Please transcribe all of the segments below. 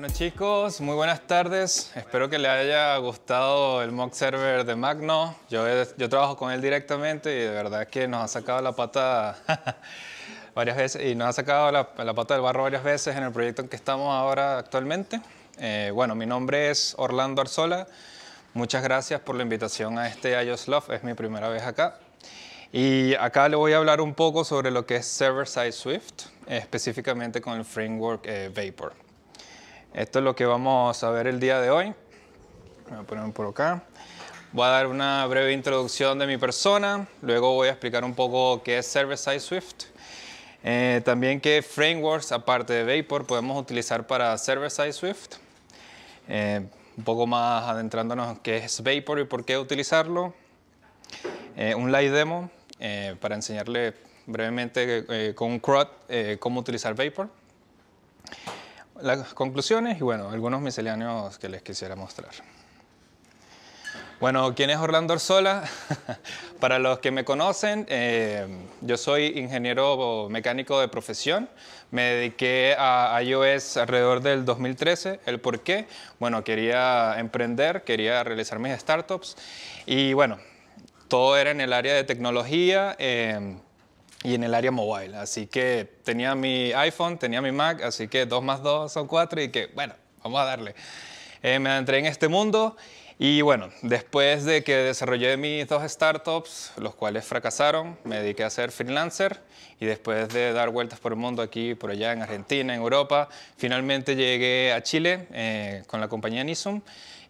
Bueno chicos, muy buenas tardes. Espero que les haya gustado el mock server de Magno. Yo, trabajo con él directamente y de verdad que nos ha sacado la pata varias veces y nos ha sacado la, pata del barro varias veces en el proyecto en que estamos ahora actualmente. Eh, bueno, mi nombre es Orlando Arzola. Muchas gracias por la invitación a este IOS Love. Es mi primera vez acá. Y acá le voy a hablar un poco sobre lo que es Server-Side Swift, específicamente con el framework eh, Vapor. Esto es lo que vamos a ver el día de hoy. Voy a ponerme por acá. Voy a dar una breve introducción de mi persona, luego voy a explicar un poco qué es Server-Side Swift, eh, también qué frameworks, aparte de Vapor, podemos utilizar para Server-Side Swift, eh, un poco más adentrándonos qué es Vapor y por qué utilizarlo, eh, un live demo para enseñarle brevemente con un CRUD cómo utilizar Vapor las conclusiones y bueno, algunos misceláneos que les quisiera mostrar. Bueno, ¿quién es Orlando Orsola Para los que me conocen, eh, yo soy ingeniero mecánico de profesión. Me dediqué a iOS alrededor del 2013. ¿El por qué? Bueno, quería emprender, quería realizar mis startups y bueno, todo era en el área de tecnología. Eh, y en el área mobile. Así que tenía mi iPhone, tenía mi Mac, así que 2 más 2 son 4 y que, bueno, vamos a darle. Eh, me entré en este mundo y bueno, después de que desarrollé mis dos startups, los cuales fracasaron, me dediqué a ser freelancer y después de dar vueltas por el mundo aquí, por allá, en Argentina, en Europa, finalmente llegué a Chile eh, con la compañía Nisum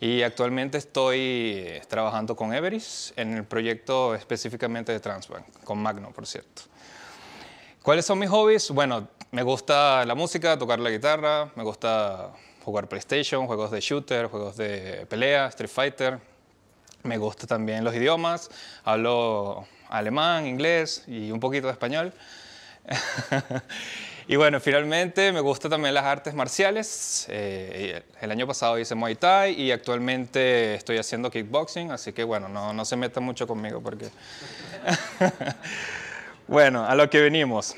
y actualmente estoy eh, trabajando con Everis en el proyecto específicamente de Transbank, con Magno, por cierto. ¿Cuáles son mis hobbies? Bueno, me gusta la música, tocar la guitarra, me gusta jugar PlayStation, juegos de shooter, juegos de pelea, Street Fighter. Me gusta también los idiomas, hablo alemán, inglés y un poquito de español. y bueno, finalmente me gusta también las artes marciales. Eh, el año pasado hice Muay Thai y actualmente estoy haciendo kickboxing, así que bueno, no, no se meta mucho conmigo porque... Bueno, a lo que venimos.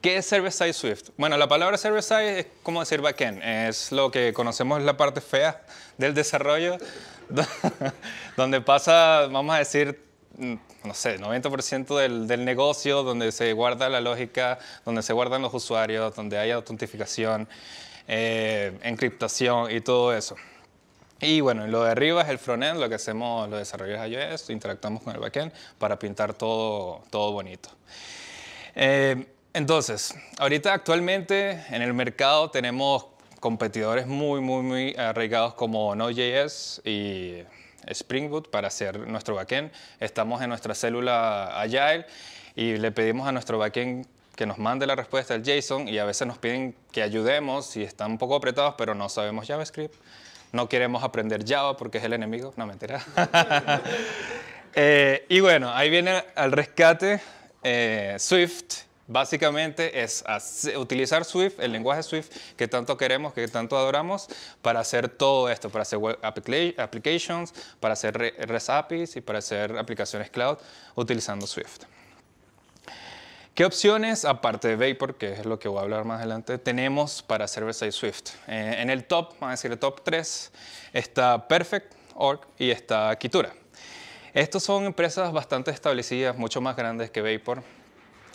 ¿Qué es server-side Swift? Bueno, la palabra server-side es como decir backend, es lo que conocemos la parte fea del desarrollo, donde pasa, vamos a decir, mm, no sé, 90% del, negocio, donde se guarda la lógica, donde se guardan los usuarios, donde hay autentificación, eh, encriptación y todo eso. Y bueno, lo de arriba es el frontend, lo que hacemos los desarrolladores iOS, interactuamos con el backend para pintar todo, todo bonito. Eh, entonces, ahorita actualmente en el mercado tenemos competidores muy, muy, muy arraigados como Node.js y Spring Boot para hacer nuestro backend. Estamos en nuestra célula Agile y le pedimos a nuestro backend que nos mande la respuesta al JSON y a veces nos piden que ayudemos si están un poco apretados pero no sabemos JavaScript. No queremos aprender Java porque es el enemigo, no me eh, y bueno, ahí viene al rescate eh, Swift. Básicamente es utilizar Swift, el lenguaje Swift que tanto queremos, que tanto adoramos, para hacer todo esto, para hacer web applications, para hacer REST APIs y para hacer aplicaciones cloud utilizando Swift. ¿Qué opciones, aparte de Vapor, que es lo que voy a hablar más adelante, tenemos para Server-Side Swift? Eh, en el top, vamos a decir el top 3, está Perfect, Org y está Kitura. Estos son empresas bastante establecidas, mucho más grandes que Vapor.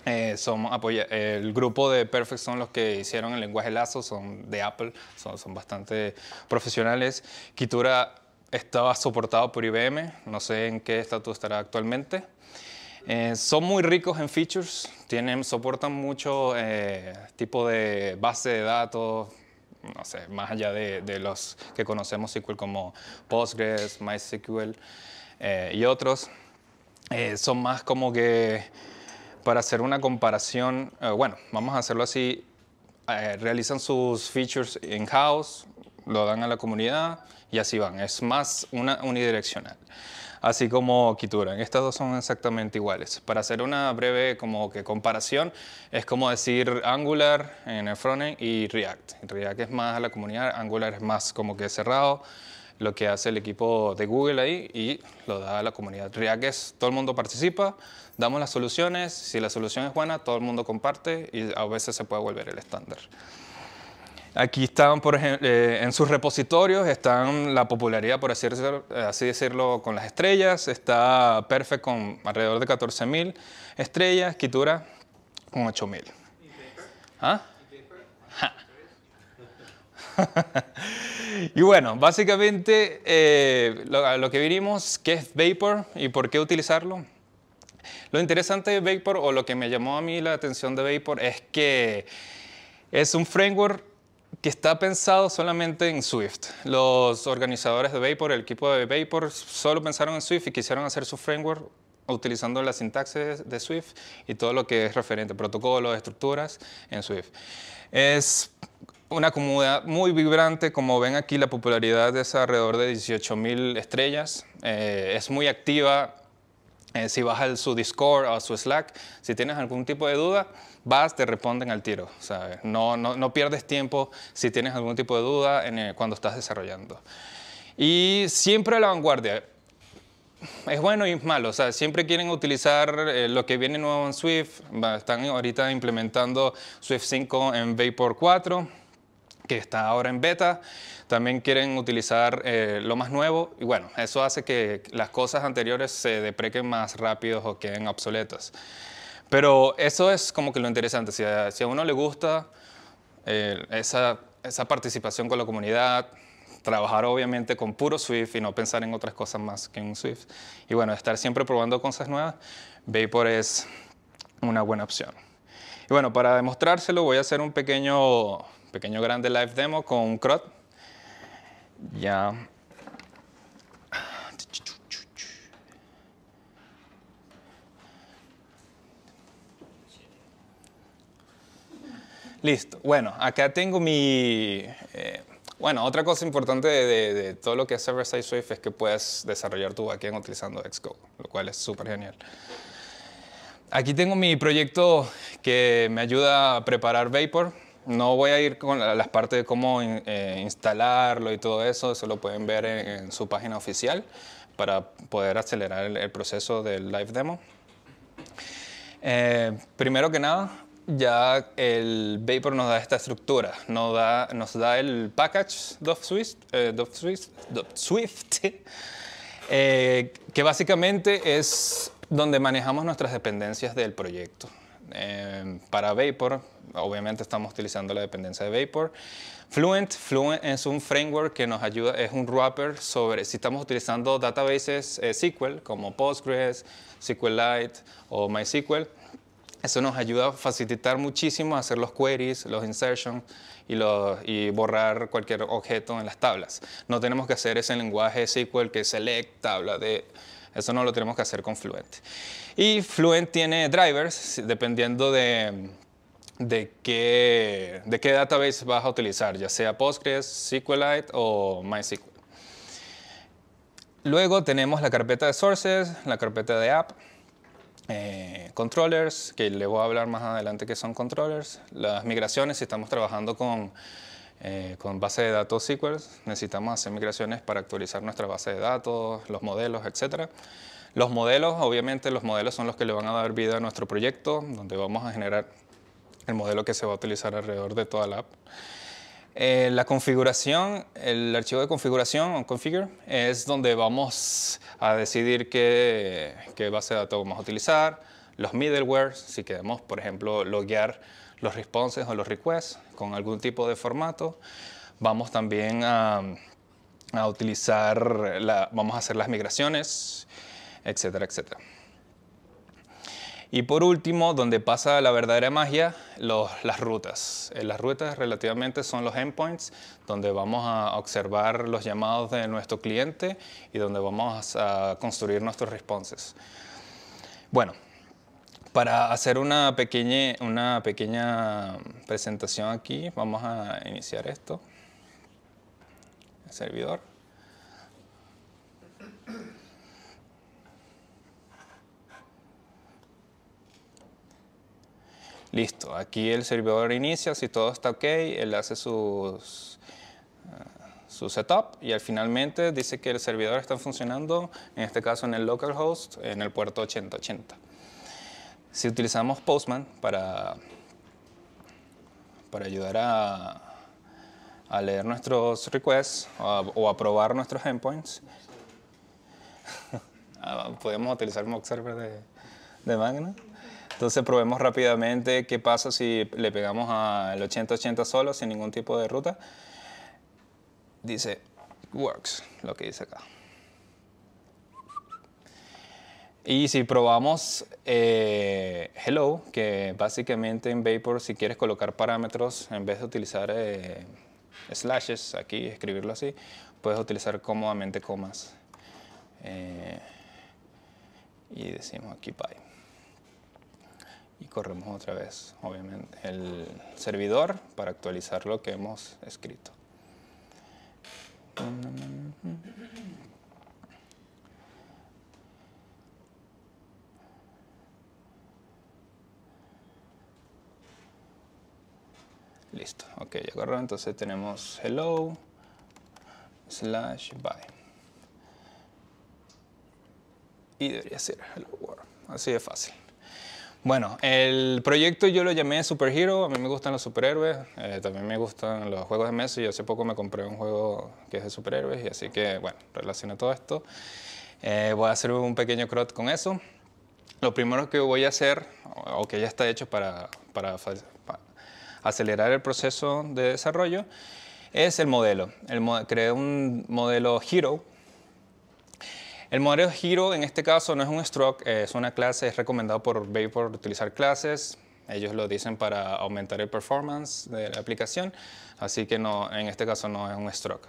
Eh, son el grupo de Perfect son los que hicieron el lenguaje Lazo, son de Apple, son, son bastante profesionales. Kitura estaba soportado por IBM, no sé en qué estatus estará actualmente. Eh, son muy ricos en features, tienen, soportan mucho eh, tipo de base de datos, no sé, más allá de, los que conocemos SQL como Postgres, MySQL eh, y otros. son más como que, para hacer una comparación, bueno, vamos a hacerlo así, realizan sus features in-house, lo dan a la comunidad y así van. Es más una unidireccional así como Kituran. Estas dos son exactamente iguales. Para hacer una breve como que comparación, es como decir Angular en el frontend y React. React es más a la comunidad, Angular es más como que cerrado lo que hace el equipo de Google ahí y lo da a la comunidad. React es, todo el mundo participa, damos las soluciones, si la solución es buena, todo el mundo comparte y a veces se puede volver el estándar. Aquí están, por ejemplo, eh, en sus repositorios están la popularidad, por así decirlo, así decirlo, con las estrellas. Está Perfect con alrededor de 14.000 estrellas, Kitura con 8.000. ¿Ah? Ja. y bueno, básicamente eh, lo, lo, que vinimos, ¿qué es Vapor y por qué utilizarlo? Lo interesante de Vapor o lo que me llamó a mí la atención de Vapor es que es un framework que está pensado solamente en Swift. Los organizadores de Vapor, el equipo de Vapor, solo pensaron en Swift y quisieron hacer su framework utilizando la sintaxis de Swift y todo lo que es referente, protocolos, estructuras en Swift. Es una comunidad muy vibrante, como ven aquí la popularidad es alrededor de 18.000 estrellas, eh, es muy activa, eh, si vas a su Discord o a su Slack, si tienes algún tipo de duda, vas, te responden al tiro. No, no, no, pierdes tiempo si tienes algún tipo de duda eh, cuando estás desarrollando. Y siempre a la vanguardia. Es bueno y es malo, o sea, siempre quieren utilizar eh, lo que viene nuevo en Swift, están ahorita implementando Swift 5 en Vapor 4, que está ahora en beta. También quieren utilizar eh, lo más nuevo y bueno, eso hace que las cosas anteriores se deprequen más rápido o queden obsoletas. Pero eso es como que lo interesante. Si a, si a uno le gusta eh, esa, esa participación con la comunidad, trabajar obviamente con puro Swift y no pensar en otras cosas más que en Swift. Y bueno, estar siempre probando cosas nuevas, Vapor es una buena opción. Y bueno, para demostrárselo voy a hacer un pequeño pequeño grande live demo con Crot. Ya. Listo. Bueno, acá tengo mi... Eh, bueno, otra cosa importante de, todo lo que es Server-Side Swift es que puedes desarrollar tu backend utilizando Xcode, lo cual es súper genial. Aquí tengo mi proyecto que me ayuda a preparar Vapor. No voy a ir con las partes de cómo eh, instalarlo y todo eso, eso lo pueden ver en, su página oficial para poder acelerar el, proceso del live demo. Eh, primero que nada, ya el Vapor nos da esta estructura, nos da, el package Swift eh, que básicamente es donde manejamos nuestras dependencias del proyecto. Em, para Vapor, obviamente estamos utilizando la dependencia de Vapor. Fluent, Fluent es un framework que nos ayuda, es un wrapper sobre si estamos utilizando databases eh, SQL como Postgres, SQLite o MySQL. Eso nos ayuda a facilitar muchísimo hacer los queries, los insertions y, y borrar cualquier objeto en las tablas. No tenemos que hacer ese lenguaje SQL que select tabla de eso no lo tenemos que hacer con Fluent. Y Fluent tiene drivers, dependiendo de, de qué, database vas a utilizar, ya sea Postgres, SQLite o MySQL. Luego tenemos la carpeta de sources, la carpeta de app, eh, controllers, que le voy a hablar más adelante que son controllers, las migraciones, si estamos trabajando con eh, con base de datos SQL necesitamos hacer migraciones para actualizar nuestra base de datos, los modelos, etc. Los modelos, obviamente, los modelos son los que le van a dar vida a nuestro proyecto, donde vamos a generar el modelo que se va a utilizar alrededor de toda la app. Eh, la configuración, el archivo de configuración configure es donde vamos a decidir qué, qué base de datos vamos a utilizar, los middleware, si queremos, por ejemplo, loguear los responses o los requests con algún tipo de formato. Vamos también a, utilizar, vamos a hacer las migraciones, etcétera, etcétera. Y por último, donde pasa la verdadera magia, las rutas. Eh, las rutas relativamente son los endpoints, donde vamos a observar los llamados de nuestro cliente y donde vamos a construir nuestros responses. Bueno, para hacer una pequeña, una pequeña mm, presentación aquí, vamos a iniciar esto. El servidor. Listo, aquí el servidor inicia, si todo está ok, él hace sus, eh, su setup y al finalmente dice que el servidor está funcionando, en este caso en el localhost, en el puerto 8080. Si utilizamos Postman para, para ayudar a, leer nuestros requests o probar nuestros endpoints, ah, podemos utilizar mock server de, de Magna. Entonces probemos rápidamente qué pasa si le pegamos al 8080 solo, sin ningún tipo de ruta. Dice, works, lo que dice acá. Y si probamos eh, Hello, que básicamente en Vapor si quieres colocar parámetros, en vez de utilizar eh, slashes aquí, escribirlo así, puedes utilizar cómodamente comas. Eh, y decimos aquí bye. Y corremos otra vez, obviamente, el servidor para actualizar lo que hemos escrito. Listo, ok, ya agarró. Entonces tenemos hello slash bye. Y debería ser hello world. Así de fácil. Bueno, el proyecto yo lo llamé Superhero, a mí me gustan los superhéroes, eh, también me gustan los juegos de mesa, y hace poco me compré un juego que es de superhéroes y así que, bueno, relaciono todo esto. Eh, voy a hacer un pequeño crot con eso. Lo primero que voy a hacer, o que ya está hecho para, para acelerar el proceso de desarrollo, es el modelo. El, creé un modelo Hero. El modelo Hero en este caso no es un stroke, es una clase, es recomendado por Vapor utilizar clases. Ellos lo dicen para aumentar el performance de la aplicación, así que no, en este caso no es un stroke.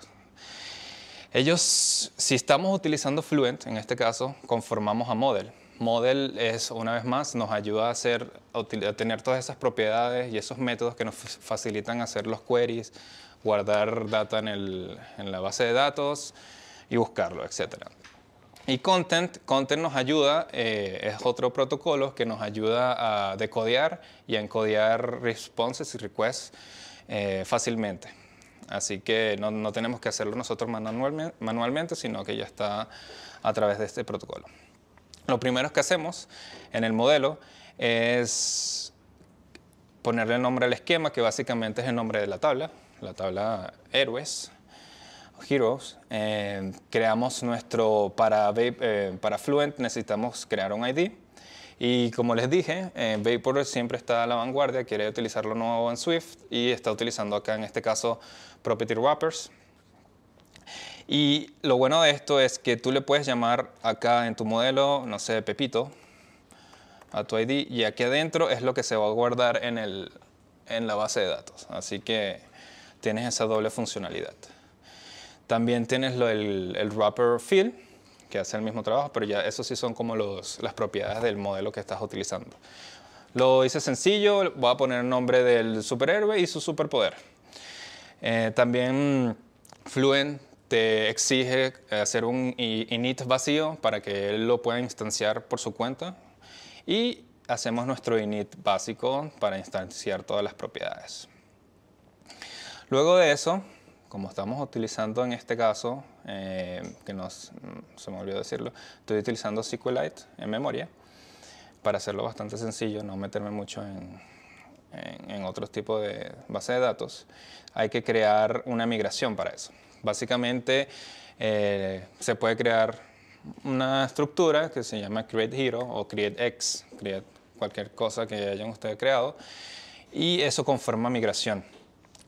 Ellos, si estamos utilizando Fluent, en este caso, conformamos a Model. Model es, una vez más, nos ayuda a, tener todas esas propiedades y esos métodos que nos facilitan hacer los queries, guardar data en, la base de datos y buscarlo, etc. Y Content, Content nos ayuda, eh, es otro protocolo que nos ayuda a decodear y encodear responses y requests eh, fácilmente. Así que no, no, tenemos que hacerlo nosotros manualmente, sino que ya está a través de este protocolo. Lo primero que hacemos en el modelo es ponerle el nombre al esquema, que básicamente es el nombre de la tabla, la tabla héroes, heroes. Eh, creamos nuestro, para, eh, para Fluent necesitamos crear un ID. Y como les dije, eh, Vapor siempre está a la vanguardia, quiere utilizar lo nuevo en Swift y está utilizando acá en este caso Property Wrappers y lo bueno de esto es que tú le puedes llamar acá en tu modelo, no sé, Pepito, a tu ID, y aquí adentro es lo que se va a guardar en, el, en la base de datos. Así que tienes esa doble funcionalidad. También tienes el wrapper field, que hace el mismo trabajo, pero ya eso sí son como las propiedades del modelo que estás utilizando. Lo hice sencillo, voy a poner el nombre del superhéroe y su superpoder. Eh, también Fluent te exige eh, hacer un init vacío para que él lo pueda instanciar por su cuenta y hacemos nuestro init básico para instanciar todas las propiedades. Luego de eso, como estamos utilizando en este caso, eh, que nos, se me olvidó decirlo, estoy utilizando SQLite en memoria para hacerlo bastante sencillo, no meterme mucho en, en, en otros tipos de base de datos. Hay que crear una migración para eso. Básicamente eh, se puede crear una estructura que se llama Create Hero o Create X, Create cualquier cosa que hayan ustedes creado, y eso conforma migración.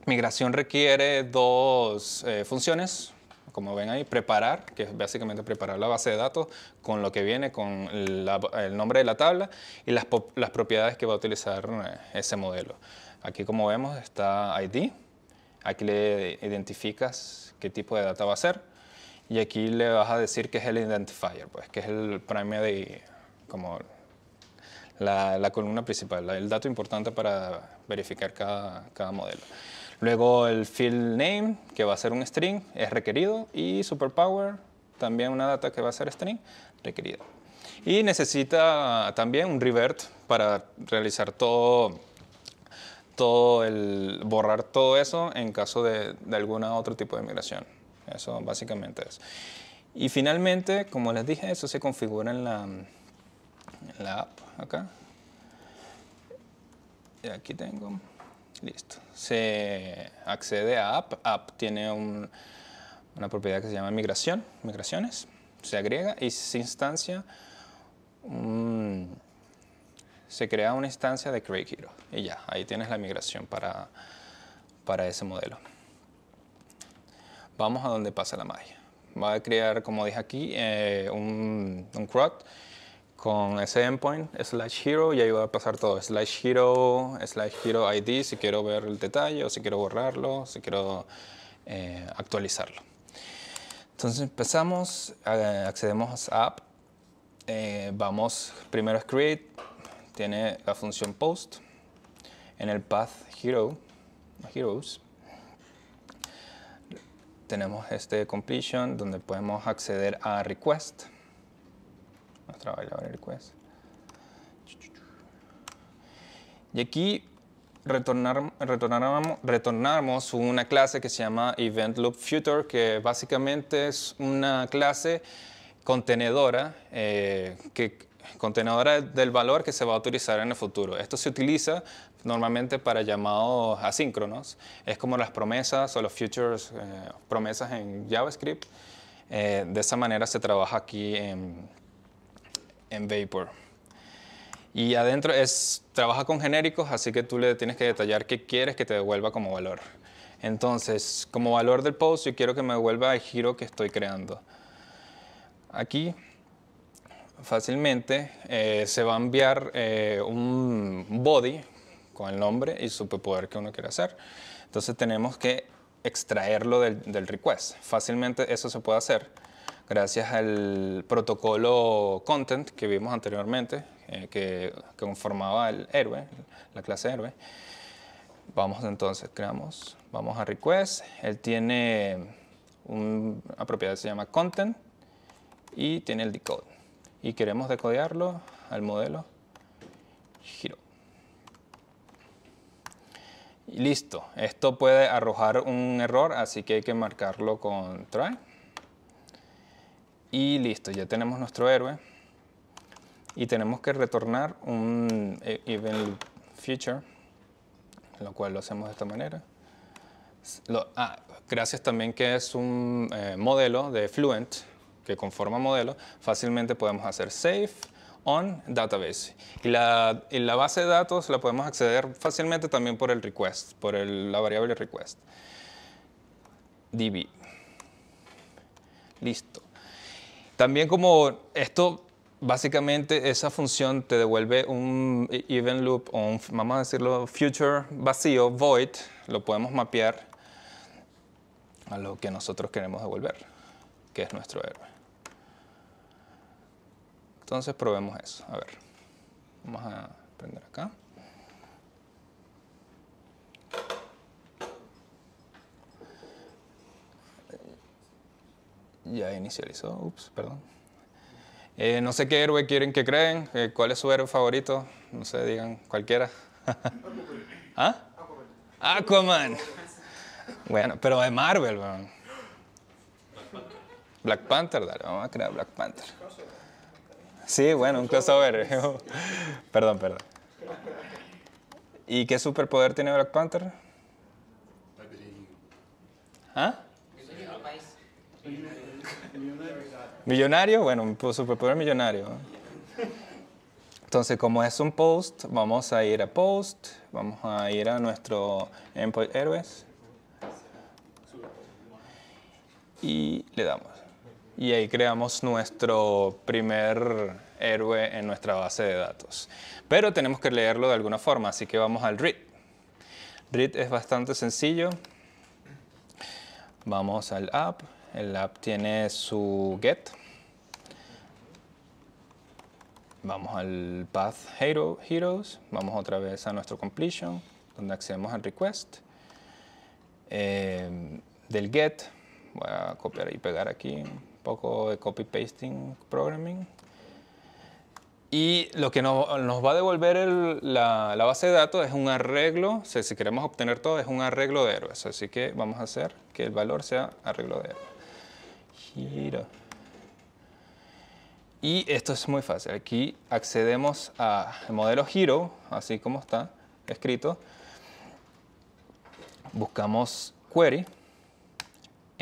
Migración requiere dos eh, funciones, como ven ahí, preparar, que es básicamente preparar la base de datos con lo que viene, con el nombre de la tabla y las, propiedades que va a utilizar eh, ese modelo. Aquí como vemos está ID, aquí le identificas qué tipo de data va a ser. Y aquí le vas a decir que es el identifier, pues, que es el primary, como la, la columna principal, el dato importante para verificar cada, cada modelo. Luego el field name, que va a ser un string, es requerido. Y superpower, también una data que va a ser string, requerido. Y necesita también un revert para realizar todo todo el borrar todo eso en caso de, de algún otro tipo de migración. Eso básicamente es. Y finalmente, como les dije, eso se configura en la, app acá. Y aquí tengo. Listo. Se accede a app. App tiene una propiedad que se llama migración, migraciones. Se agrega y se instancia un, se crea una instancia de Create Hero y ya, ahí tienes la migración para, para ese modelo. Vamos a donde pasa la magia. Va a crear, como dije aquí, eh, un, un CRUD con ese endpoint, slash hero, y ahí va a pasar todo, slash hero, slash hero ID, si quiero ver el detalle, o si quiero borrarlo, si quiero eh, actualizarlo. Entonces empezamos, eh, accedemos a app, vamos primero a create, tiene la función post en el path hero, heroes. Tenemos este completion donde podemos acceder a request, nuestra variable request. Y aquí retornar, retornamos, una clase que se llama Event Loop Future, que básicamente es una clase contenedora eh, que contenedora del valor que se va a utilizar en el futuro. Esto se utiliza normalmente para llamados asíncronos, es como las promesas o los futures, eh, promesas en JavaScript. Eh, de esa manera se trabaja aquí en, en Vapor. Y adentro es, trabaja con genéricos, así que tú le tienes que detallar qué quieres que te devuelva como valor. Entonces, como valor del post, yo quiero que me devuelva el giro que estoy creando. Aquí fácilmente, eh, se va a enviar eh, un body con el nombre y poder que uno quiere hacer. Entonces tenemos que extraerlo del, request. Fácilmente eso se puede hacer gracias al protocolo content que vimos anteriormente, eh, que, conformaba el héroe, la clase héroe. Vamos entonces, creamos, vamos a request, él tiene una propiedad que se llama content y tiene el decode y queremos decodearlo al modelo giro. Y listo, esto puede arrojar un error, así que hay que marcarlo con try. Y listo, ya tenemos nuestro héroe. Y tenemos que retornar un eh, event future, lo cual lo hacemos de esta manera. Ah, gracias también que es un eh, modelo de Fluent, que conforma modelo, fácilmente podemos hacer save on database. Y la, base de datos la podemos acceder fácilmente también por el request, por la variable request. DB. Listo. También como esto, básicamente esa función te devuelve un event loop o vamos a decirlo, future vacío, void, lo podemos mapear a lo que nosotros queremos devolver, que es nuestro error. Entonces probemos eso. A ver, vamos a prender acá. Ya inicializó, ups, perdón. Eh, no sé qué héroe quieren que creen, eh, cuál es su héroe favorito, no sé, digan cualquiera. ¿Ah? Aquaman. Bueno, pero de Marvel, Black Panther, dale, vamos a crear Black Panther. Sí, bueno, un crossover. perdón, perdón. ¿Y qué superpoder tiene Black Panther? ¿Ah? Millonario, bueno, superpoder millonario. Entonces, como es un post, vamos a ir a post, vamos a ir a nuestro endpoint héroes y le damos y ahí creamos nuestro primer héroe en nuestra base de datos. Pero tenemos que leerlo de alguna forma, así que vamos al read. Read es bastante sencillo. Vamos al app. El app tiene su get. Vamos al path heroes. Vamos otra vez a nuestro completion, donde accedemos al request. Eh, del get, voy a copiar y pegar aquí poco de copy-pasting programming. Y lo que nos, va a devolver la, base de datos es un arreglo, si queremos obtener todo, es un arreglo de héroes. Así que vamos a hacer que el valor sea arreglo de héroes. Y esto es muy fácil. Aquí accedemos al modelo Hero, así como está escrito. Buscamos Query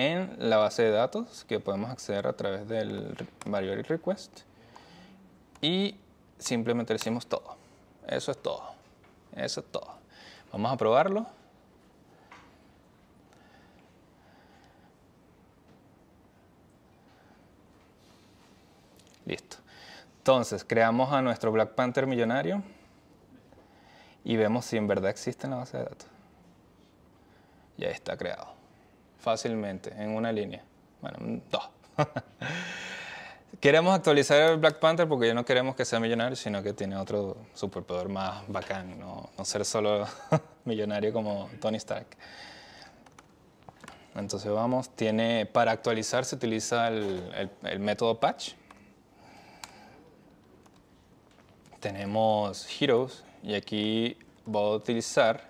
en la base de datos que podemos acceder a través del variable request y simplemente le decimos todo. Eso es todo. Eso es todo. Vamos a probarlo. Listo. Entonces, creamos a nuestro Black Panther millonario y vemos si en verdad existe en la base de datos. Ya está creado fácilmente en una línea. Bueno, dos. Queremos actualizar el Black Panther porque ya no queremos que sea millonario, sino que tiene otro superpoder más bacán, no, ser solo millonario como Tony Stark. Entonces vamos, tiene, para actualizar se utiliza el método patch. Tenemos heroes y aquí voy a utilizar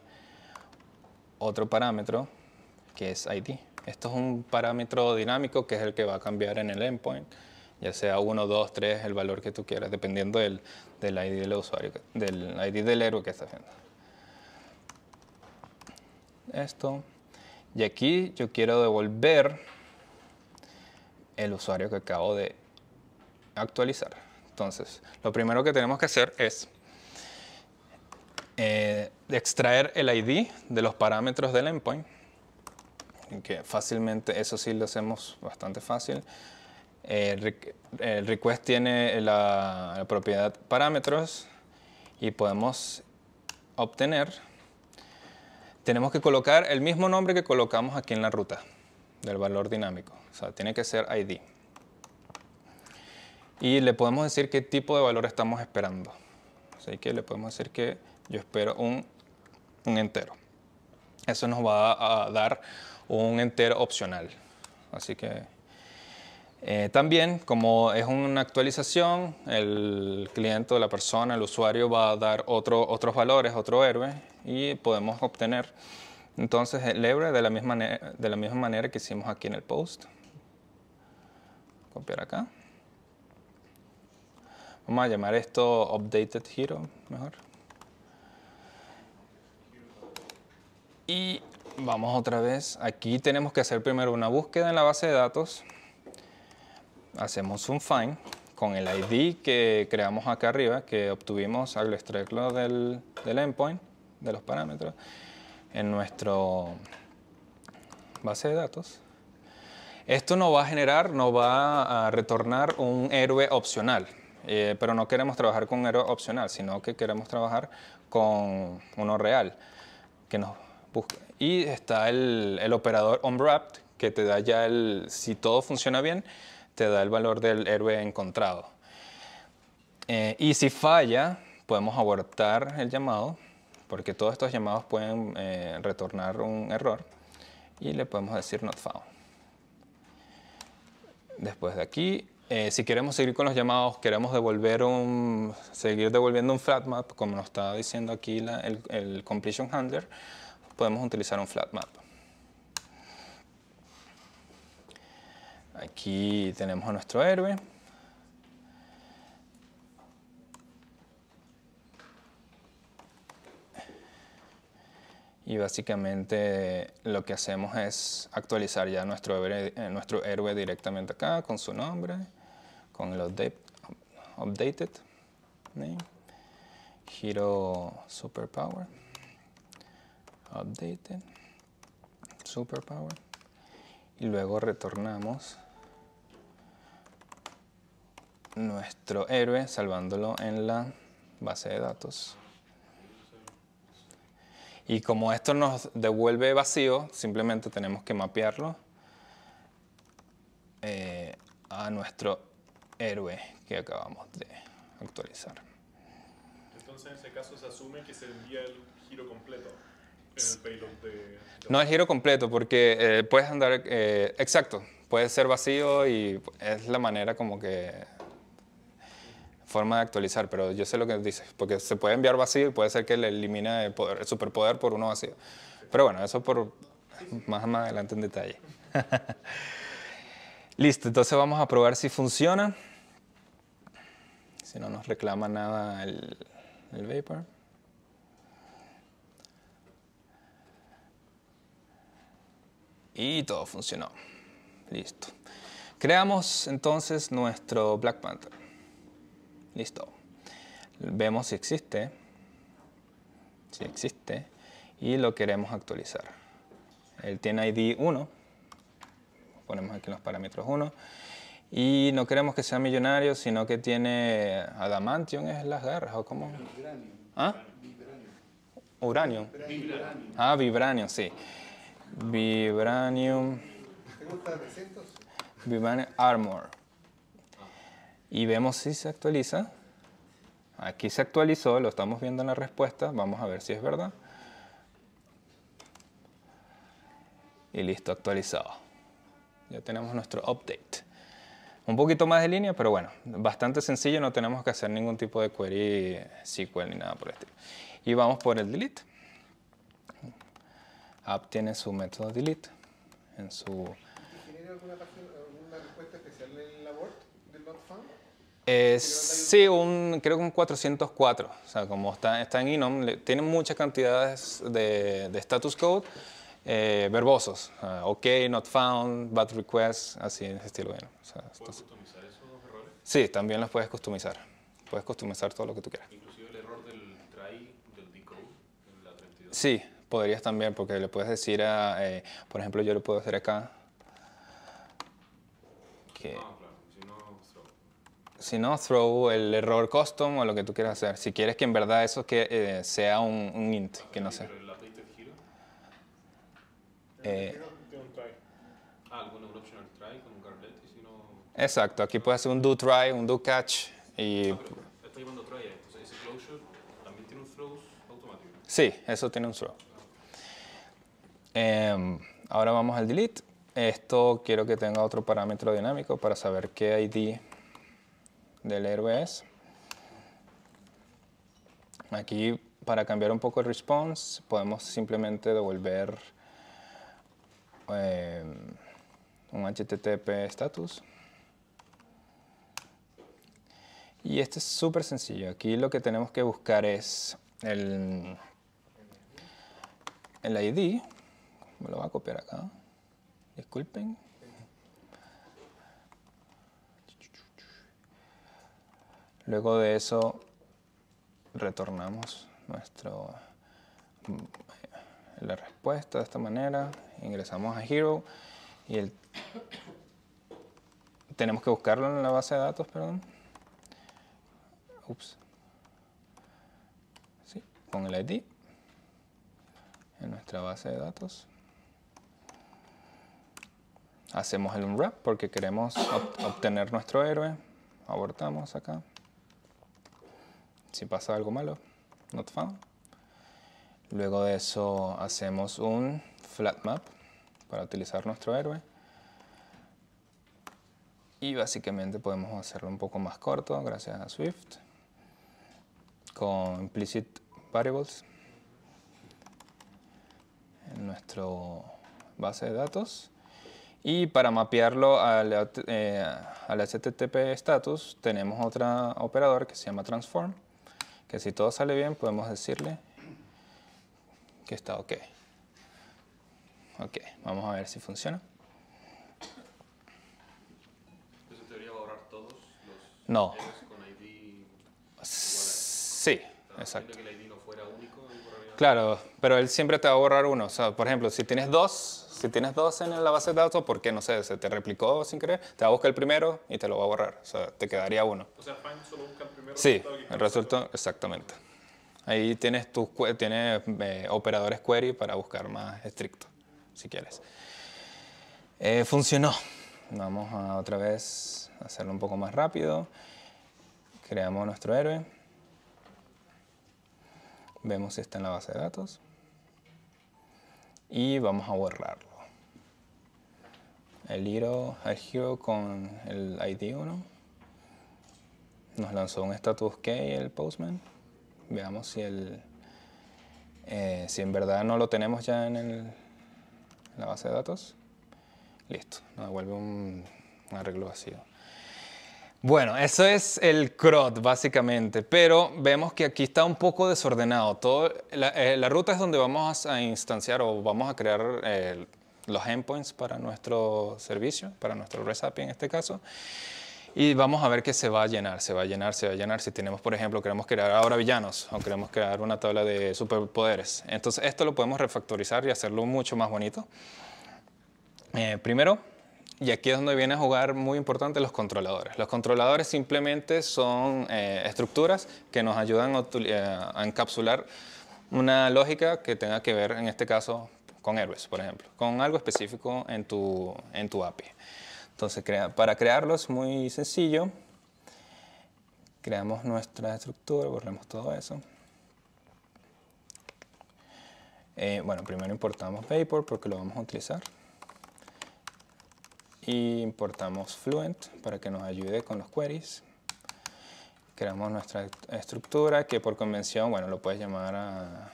otro parámetro que es ID. Esto es un parámetro dinámico que es el que va a cambiar en el endpoint, ya sea 1, 2, 3, el valor que tú quieras, dependiendo del, del ID del usuario, del ID del héroe que está haciendo. Esto. Y aquí yo quiero devolver el usuario que acabo de actualizar. Entonces, lo primero que tenemos que hacer es eh, extraer el ID de los parámetros del endpoint que fácilmente, eso sí lo hacemos bastante fácil. Eh, el, request tiene la, propiedad parámetros y podemos obtener, tenemos que colocar el mismo nombre que colocamos aquí en la ruta del valor dinámico. O sea, tiene que ser ID. Y le podemos decir qué tipo de valor estamos esperando. Así que le podemos decir que yo espero un, un entero. Eso nos va a dar un entero opcional. Así que eh, también, como es una actualización, el cliente, la persona, el usuario va a dar otros valores, otro héroe y podemos obtener entonces el héroe de la misma, de la misma manera que hicimos aquí en el post. Copiar acá. Vamos a llamar esto Updated Hero, mejor. Y Vamos otra vez. Aquí tenemos que hacer primero una búsqueda en la base de datos. Hacemos un find con el ID que creamos acá arriba, que obtuvimos al extraerlo del, endpoint, de los parámetros, en nuestro base de datos. Esto nos va a generar, nos va a retornar un héroe opcional, eh, pero no queremos trabajar con un héroe opcional, sino que queremos trabajar con uno real, que nos busque y está el, operador Unwrapped, que te da ya el, si todo funciona bien, te da el valor del héroe encontrado. Eh, y si falla, podemos abortar el llamado, porque todos estos llamados pueden eh, retornar un error, y le podemos decir not found. Después de aquí, eh, si queremos seguir con los llamados, queremos devolver un, seguir devolviendo un flatmap, como nos está diciendo aquí el completion handler, podemos utilizar un flat map. Aquí tenemos a nuestro héroe. Y básicamente lo que hacemos es actualizar ya nuestro héroe, eh, nuestro héroe directamente acá con su nombre, con el updated name, hero superpower updated superpower y luego retornamos nuestro héroe salvándolo en la base de datos y como esto nos devuelve vacío simplemente tenemos que mapearlo eh, a nuestro héroe que acabamos de actualizar entonces en ese caso se asume que se envía el giro completo no es giro completo porque eh, puedes andar, eh, exacto, puede ser vacío y es la manera como que forma de actualizar, pero yo sé lo que dices, porque se puede enviar vacío y puede ser que le elimine el, poder, superpoder por uno vacío. Pero bueno, eso por más, más adelante en detalle. Listo, entonces vamos a probar si funciona. Si no nos reclama nada el vapor. Y todo funcionó. Listo. Creamos entonces nuestro Black Panther. Listo. Vemos si existe. Si existe. Y lo queremos actualizar. Él tiene ID 1. Ponemos aquí los parámetros 1. Y no queremos que sea millonario, sino que tiene adamantium, es las garras, ¿o cómo? Vibranium. ¿Ah? Vibranium. Uranium. Ah, vibranium, sí. Vibranium. Vibranium Armor. Y vemos si se actualiza. Aquí se actualizó, lo estamos viendo en la respuesta. Vamos a ver si es verdad. Y listo, actualizado. Ya tenemos nuestro update. Un poquito más de línea, pero bueno, bastante sencillo. No tenemos que hacer ningún tipo de query SQL ni nada por el estilo. Y vamos por el delete app tiene su método delete en su... ¿Tiene alguna, alguna respuesta especial en la board del not found? sí, un, creo que un 404. O sea, como está, en enum, tiene muchas cantidades de, de status code eh, verbosos. ok, not found, bad request, así en ese estilo. o sea, ¿Puedes customizar esos errores? Sí, también los puedes customizar. Puedes customizar todo lo que tú quieras. Inclusive el error del try del decode en la 32. Sí, podrías también, porque le puedes decir a, eh, por ejemplo, yo lo puedo hacer acá. Que, si, no, throw. el error custom o lo que tú quieras hacer. Si quieres que en verdad eso que, eh, sea un, int, que no sea. el updated hero? Eh, un try. Ah, algún try con Exacto, aquí puedes hacer un do try, un do catch y... Ah, está llevando try, ese closure también tiene un throw automático. Sí, eso tiene un throw. Em, ahora vamos al delete. Esto quiero que tenga otro parámetro dinámico para saber qué ID del héroe es. Aquí, para cambiar un poco el response, podemos simplemente devolver em, un HTTP status. Y este es súper sencillo. Aquí lo que tenemos que buscar es el ID me lo va a copiar acá. Disculpen. Luego de eso, retornamos nuestro, mm, la respuesta de esta manera. Ingresamos a Hero y el, tenemos que buscarlo en la base de datos, perdón. Ups. Sí, con el ID en nuestra base de datos hacemos el unwrap porque queremos obtener nuestro héroe. Abortamos acá. Si pasa algo malo, not found. Luego de eso hacemos un flat map para utilizar nuestro héroe. Y básicamente podemos hacerlo un poco más corto gracias a Swift con implicit variables en nuestro base de datos y para mapearlo al, eh, al HTTP status tenemos otro operador que se llama transform, que si todo sale bien podemos decirle que está ok. Ok, vamos a ver si funciona. ¿Eso debería borrar todos los no. con ID Sí, exacto. Que el ID no fuera único, claro, pero él siempre te va a borrar uno. O sea, por ejemplo, si tienes dos, si tienes dos en la base de datos, porque no sé, se te replicó sin querer, te va a buscar el primero y te lo va a borrar. O sea, te quedaría uno. O sea, Find solo busca el primero. Sí, el resultado, exactamente. Ahí tienes, tus, eh, operadores query para buscar más estricto, si quieres. Eh, funcionó. Vamos a otra vez hacerlo un poco más rápido. Creamos nuestro héroe. Vemos si está en la base de datos. Y vamos a borrarlo el Hero, el Hero con el ID1. Nos lanzó un status key el Postman. Veamos si el eh, si en verdad no lo tenemos ya en, el, la base de datos. Listo, nos devuelve un, arreglo vacío. Bueno, eso es el CROT básicamente, pero vemos que aquí está un poco desordenado. Todo, la, eh, ruta es donde vamos a instanciar o vamos a crear el eh, los endpoints para nuestro servicio, para nuestro RESAPI en este caso. Y vamos a ver que se va a llenar, se va a llenar, se va a llenar. Si tenemos, por ejemplo, queremos crear ahora villanos o queremos crear una tabla de superpoderes. Entonces esto lo podemos refactorizar y hacerlo mucho más bonito. Eh, primero, y aquí es donde viene a jugar muy importante los controladores. Los controladores simplemente son eh, estructuras que nos ayudan a, eh, a, encapsular una lógica que tenga que ver, en este caso, con héroes, por ejemplo, con algo específico en tu, en tu API. Entonces, para crearlo es muy sencillo. Creamos nuestra estructura, borremos todo eso. Eh, bueno, primero importamos Vapor porque lo vamos a utilizar. Y importamos Fluent para que nos ayude con los queries. Creamos nuestra estructura que por convención, bueno, lo puedes llamar a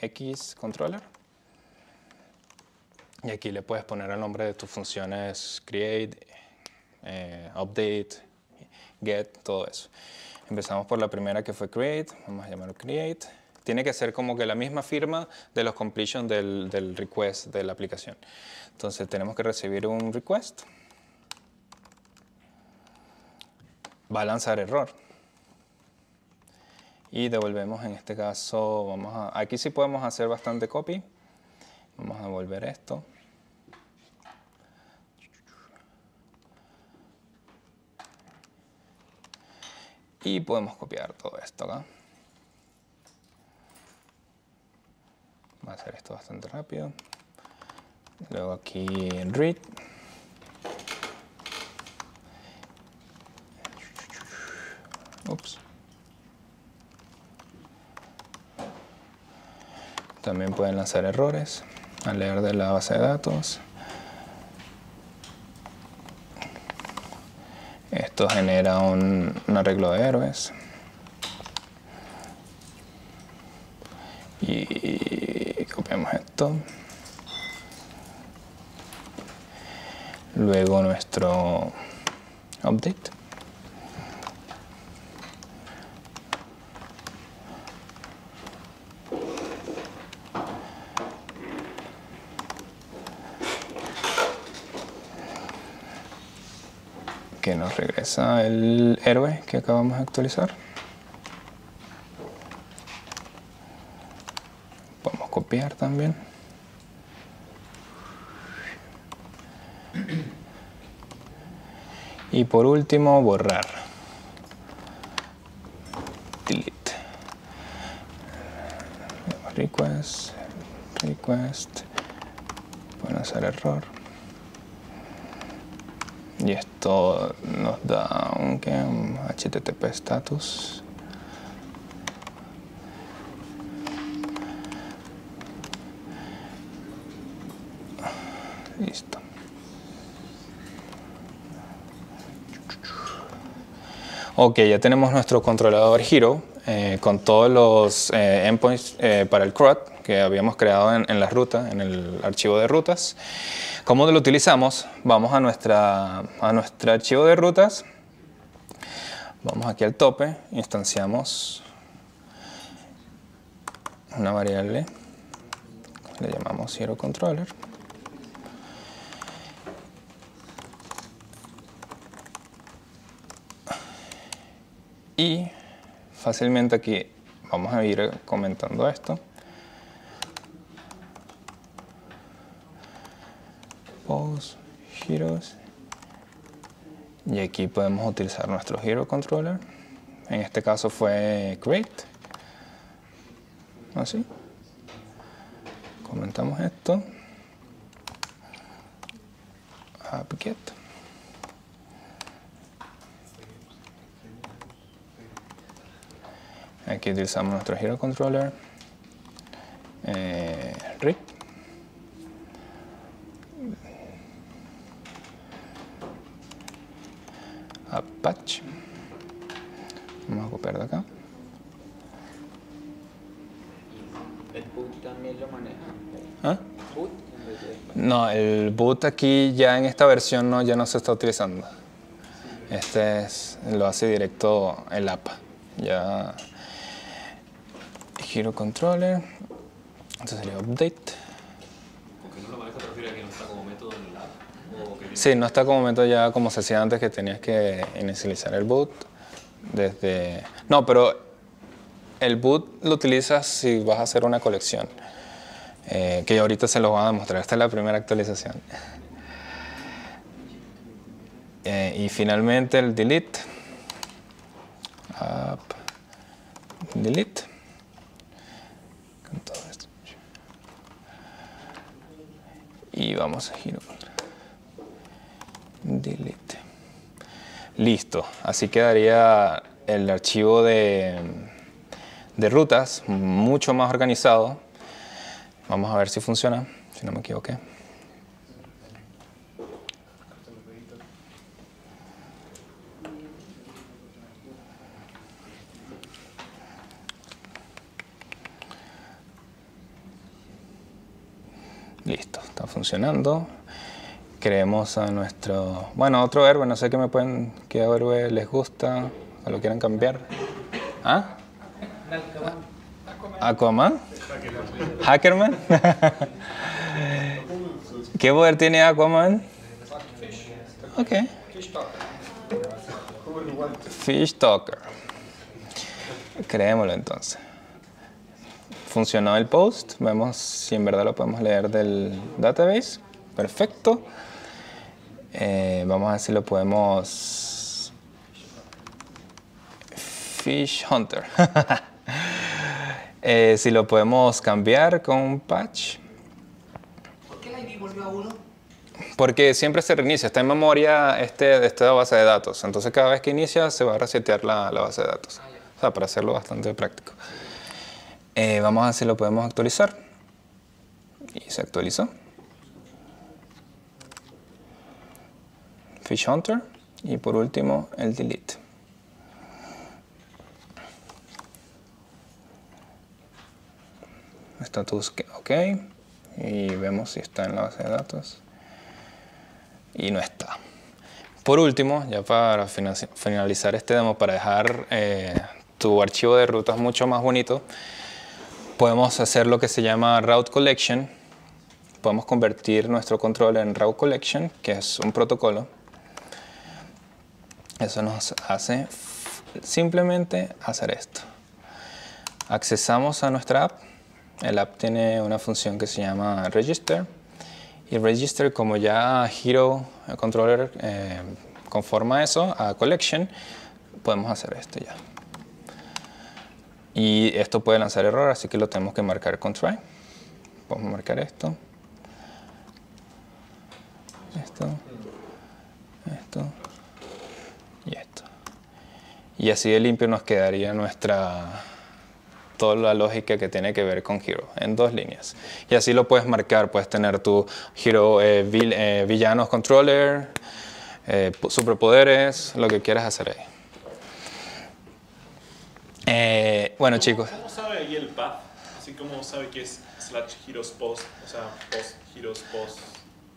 X controller y aquí le puedes poner el nombre de tus funciones create, eh, update, get, todo eso. Empezamos por la primera que fue create, vamos a llamarlo create. Tiene que ser como que la misma firma de los completion del, del request de la aplicación. Entonces tenemos que recibir un request. Va a lanzar error. Y devolvemos en este caso, vamos a, aquí sí podemos hacer bastante copy. Vamos a devolver esto. Y podemos copiar todo esto acá. Voy a hacer esto bastante rápido. Luego aquí en read. También pueden lanzar errores al leer de la base de datos. genera un, arreglo de héroes. Y copiamos esto. Luego nuestro update. el héroe que acabamos de actualizar. Podemos copiar también. Y por último, borrar. Delete. Request, request. Pueden hacer error y esto nos da un, http status listo ok ya tenemos nuestro controlador hero eh, con todos los eh, endpoints eh, para el CRUD que habíamos creado en, en la ruta en el archivo de rutas ¿Cómo lo utilizamos? Vamos a, nuestra, a nuestro archivo de rutas, vamos aquí al tope, instanciamos una variable, le llamamos zero controller. Y fácilmente aquí vamos a ir comentando esto. Heroes. Y aquí podemos utilizar nuestro Hero Controller. En este caso fue Create. Así. Comentamos esto. App-get. Aquí utilizamos nuestro Hero Controller. Eh, patch. Vamos a copiar de acá. ¿El boot también lo maneja? ¿Ah? No, el boot aquí ya en esta versión no, ya no se está utilizando. Este lo hace directo el APA. Ya. Giro controller. Entonces sería update. Sí, no está como momento ya como se hacía antes que tenías que inicializar el boot desde... No, pero el boot lo utilizas si vas a hacer una colección, eh, que ahorita se los voy a demostrar. Esta es la primera actualización. Eh, y finalmente el delete. delete. Y vamos a giro. Delete. Listo. Así quedaría el archivo de, de rutas mucho más organizado. Vamos a ver si funciona, si no me equivoqué. Listo, está funcionando creemos a nuestro... Bueno, otro verbo, no sé qué me pueden... ¿Qué verbo les gusta o lo quieran cambiar? ¿Ah? ¿Aquaman? ¿Hackerman? ¿Qué poder tiene Aquaman? Ok. Fish Talker. Creémoslo entonces. Funcionó el post. Vemos si en verdad lo podemos leer del database. Perfecto. Eh, vamos a ver si lo podemos... Fish Hunter. Eh, si lo podemos cambiar con un patch. ¿Por qué la ID volvió a 1? Porque siempre se reinicia, está en memoria este, esta base de datos. Entonces cada vez que inicia se va a resetear la, base de datos. Ah, o sea, para hacerlo bastante práctico. Eh, vamos a ver si lo podemos actualizar. Y se actualizó. Fish Hunter y por último el Delete. Status OK y vemos si está en la base de datos y no está. Por último, ya para finalizar este demo, para dejar eh, tu archivo de rutas mucho más bonito, podemos hacer lo que se llama Route Collection. Podemos convertir nuestro control en Route Collection, que es un protocolo eso nos hace simplemente hacer esto. Accesamos a nuestra app. El app tiene una función que se llama Register. Y Register, como ya Hero el Controller eh, conforma eso a Collection, podemos hacer esto ya. Y esto puede lanzar error, así que lo tenemos que marcar con try. Podemos marcar esto. Esto. Esto. Y así de limpio nos quedaría nuestra toda la lógica que tiene que ver con Hero, en dos líneas. Y así lo puedes marcar, puedes tener tu Hero eh, eh, villanos controller, eh, superpoderes, lo que quieras hacer ahí. bueno chicos. ¿Cómo sabe ahí el path? Así como sabe que es slash heroes post, o sea, post heroes post,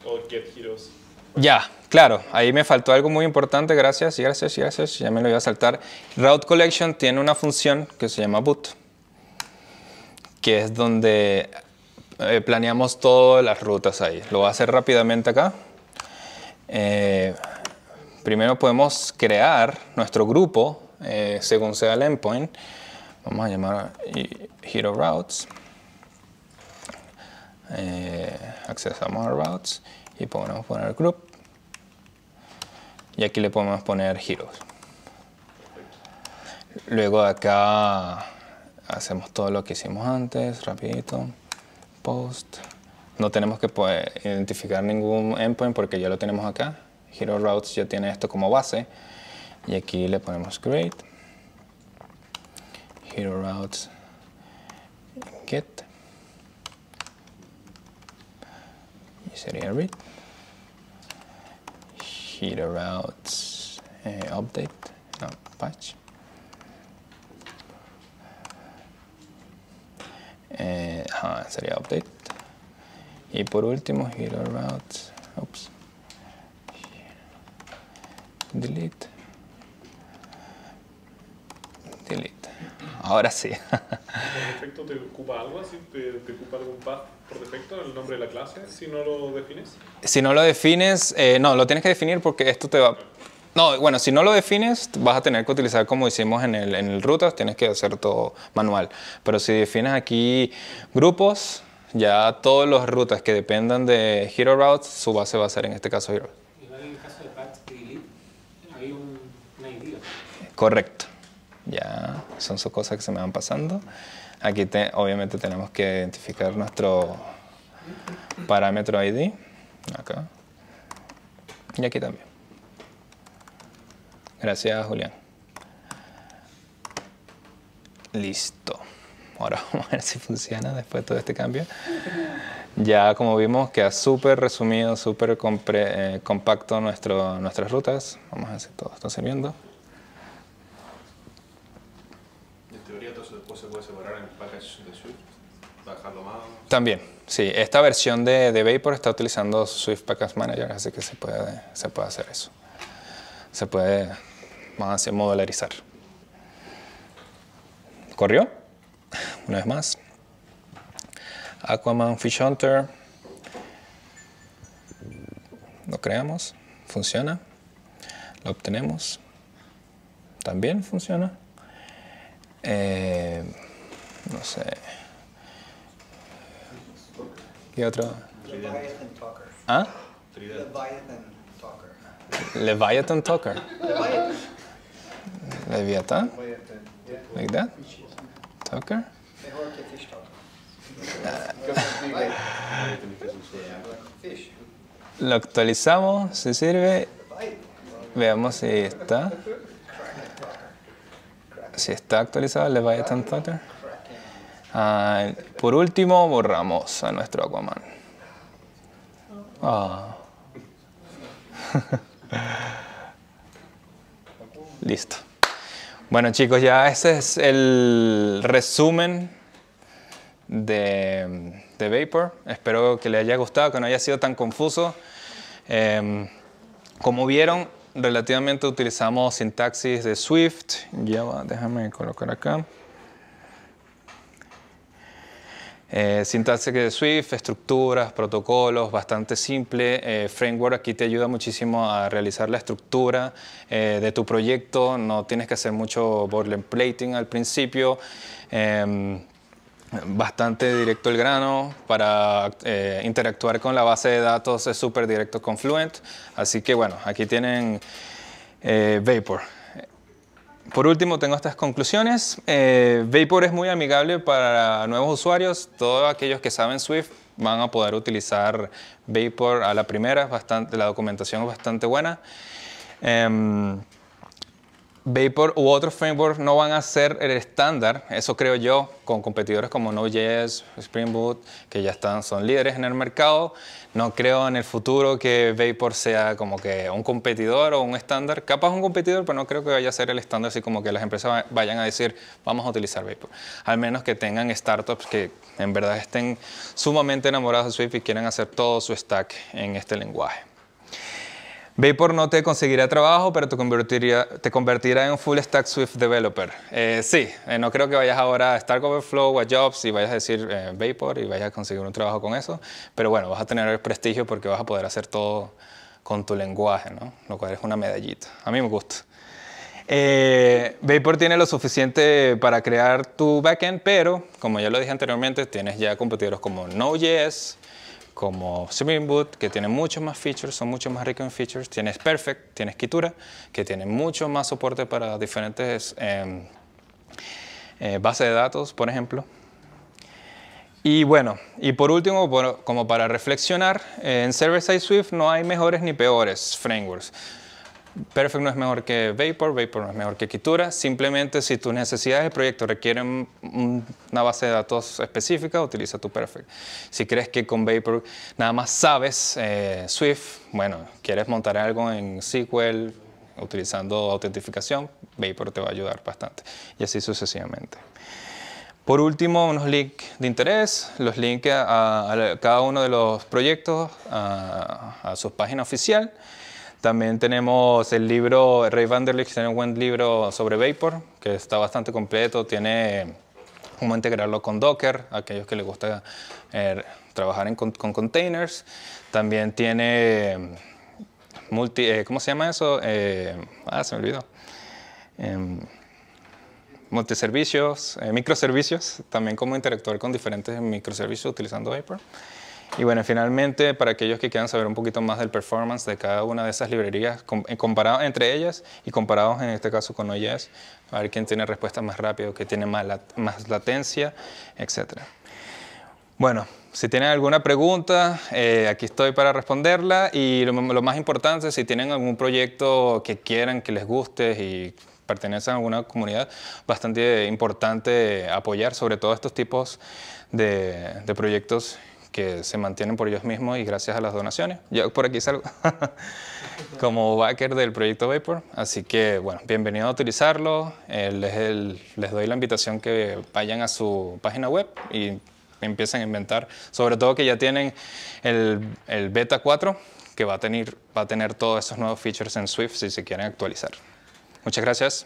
o get heroes. Ya, claro, ahí me faltó algo muy importante, gracias, gracias, gracias, ya me lo voy a saltar. Route Collection tiene una función que se llama boot, que es donde eh, planeamos todas las rutas ahí. Lo voy a hacer rápidamente acá. Eh, primero podemos crear nuestro grupo eh, según sea el endpoint. Vamos a llamar Hero Routes. accesamos a Routes y podemos poner group y aquí le podemos poner heroes. Luego de acá hacemos todo lo que hicimos antes, rapidito, post. No tenemos que pues, identificar ningún endpoint porque ya lo tenemos acá. Hero routes ya tiene esto como base y aquí le ponemos create, hero routes, get city and read. Header routes uh, update, not patch. Eh, ajá, sería update. Y por último, hero routes. Oops. Delete. ahora sí. ¿Por defecto te ocupa algo? así? te, ocupa algún path por defecto, el nombre de la clase, si no lo defines? Si no lo defines, eh, no, lo tienes que definir porque esto te va... No, bueno, si no lo defines, vas a tener que utilizar como hicimos en el, en el router, tienes que hacer todo manual. Pero si defines aquí grupos, ya todos los rutas que dependan de Hero Routes, su base va a ser en este caso Hero. Correcto ya son sus cosas que se me van pasando. Aquí obviamente tenemos que identificar nuestro parámetro ID, acá, y aquí también. Gracias, Julián. Listo. Ahora vamos a ver si funciona después de todo este cambio. Ya como vimos queda súper resumido, súper eh, compacto nuestro, nuestras rutas. Vamos a ver si todo está sirviendo. También, sí. Esta versión de, Vapor está utilizando Swift Package Manager, así que se puede, se puede hacer eso. Se puede, modularizar. ¿Corrió? Una vez más. Aquaman Fish Hunter. Lo creamos. Funciona. Lo obtenemos. También funciona. Eh, no sé. ¿Qué otro? Leviathan Talker. ¿Ah? Leviathan Talker. Leviathan Talker. Leviathan. Like that? Talker? Lo actualizamos, Se sirve. Veamos si está. Si está actualizado, Leviathan Talker. Ah, por último, borramos a nuestro Aquaman. Ah. Listo. Bueno chicos, ya ese es el resumen de, Vapor. Espero que les haya gustado, que no haya sido tan confuso. Em, como vieron, relativamente utilizamos sintaxis de Swift. Ya déjame colocar acá. Eh, sintaxis de Swift, estructuras, protocolos, bastante simple. Eh, framework aquí te ayuda muchísimo a realizar la estructura eh, de tu proyecto. No tienes que hacer mucho boilerplating al principio. Em, bastante directo el grano para eh, interactuar con la base de datos es súper directo con Fluent. Así que bueno, aquí tienen Vapor. Por último, tengo estas conclusiones. Eh, Vapor es muy amigable para nuevos usuarios. Todos aquellos que saben Swift van a poder utilizar Vapor a la primera. Bastante, la documentación es bastante buena. Em, Vapor u otros frameworks no van a ser el estándar, eso creo yo, con competidores como Node.js, Spring Boot, que ya están, son líderes en el mercado. No creo en el futuro que Vapor sea como que un competidor o un estándar. Capaz un competidor, pero no creo que vaya a ser el estándar, así como que las empresas vayan a decir, vamos a utilizar Vapor. Al menos que tengan startups que en verdad estén sumamente enamorados de Swift y quieran hacer todo su stack en este lenguaje. Vapor no te conseguirá trabajo, pero te convertirá, en un full stack Swift developer. Eh, sí, eh, no creo que vayas ahora a Stack Overflow o a Jobs y vayas a decir eh, Vapor y vayas a conseguir un trabajo con eso, pero bueno, vas a tener el prestigio porque vas a poder hacer todo con tu lenguaje, ¿no? lo cual es una medallita. A mí me gusta. Vapor tiene lo suficiente para crear tu backend, pero como ya lo dije anteriormente, tienes ya competidores como Node.js, como Spring Boot, que tiene mucho más features, son mucho más ricos en features. Tienes Perfect, tienes Kitura, que tiene mucho más soporte para diferentes em, eh, bases de datos, por ejemplo. Y bueno, y por último, como para reflexionar, en Server Side Swift no hay mejores ni peores frameworks. Perfect no es mejor que Vapor, Vapor no es mejor que Kitura. Simplemente si tus necesidades de proyecto requieren una base de datos específica, utiliza tu Perfect. Si crees que con Vapor nada más sabes eh, Swift, bueno, quieres montar algo en SQL utilizando autentificación, Vapor te va a ayudar bastante. Y así sucesivamente. Por último, unos links de interés, los links a, cada uno de los proyectos, a su página oficial. También tenemos el libro, Ray Vanderlich tiene un buen libro sobre Vapor, que está bastante completo, tiene cómo integrarlo con Docker, aquellos que les gusta eh, trabajar con, containers. También tiene mm, multi, eh, ¿cómo se llama eso? Eh, ah, se me olvidó. Em, multiservicios, microservicios, también cómo interactuar con diferentes microservicios utilizando Vapor. Y bueno, finalmente, para aquellos que quieran saber un poquito más del performance de cada una de esas librerías, eh, comparado entre ellas y comparados en este caso con Oyes, a ver quién tiene respuesta más rápido, qué tiene más, latencia, etc. Bueno, si tienen alguna pregunta, eh, aquí estoy para responderla y lo, más importante, si tienen algún proyecto que quieran, que les guste y pertenecen a alguna comunidad, bastante importante apoyar, sobre todo estos tipos de proyectos que se mantienen por ellos mismos y gracias a las donaciones. Yo por aquí salgo como backer del proyecto Vapor, así que bueno, bienvenido a utilizarlo. Eh, les, doy la invitación que vayan a su página web y empiecen a inventar, sobre todo que ya tienen el, beta 4 que va a, tener, va a tener todos esos nuevos features en Swift si se quieren actualizar. Muchas gracias.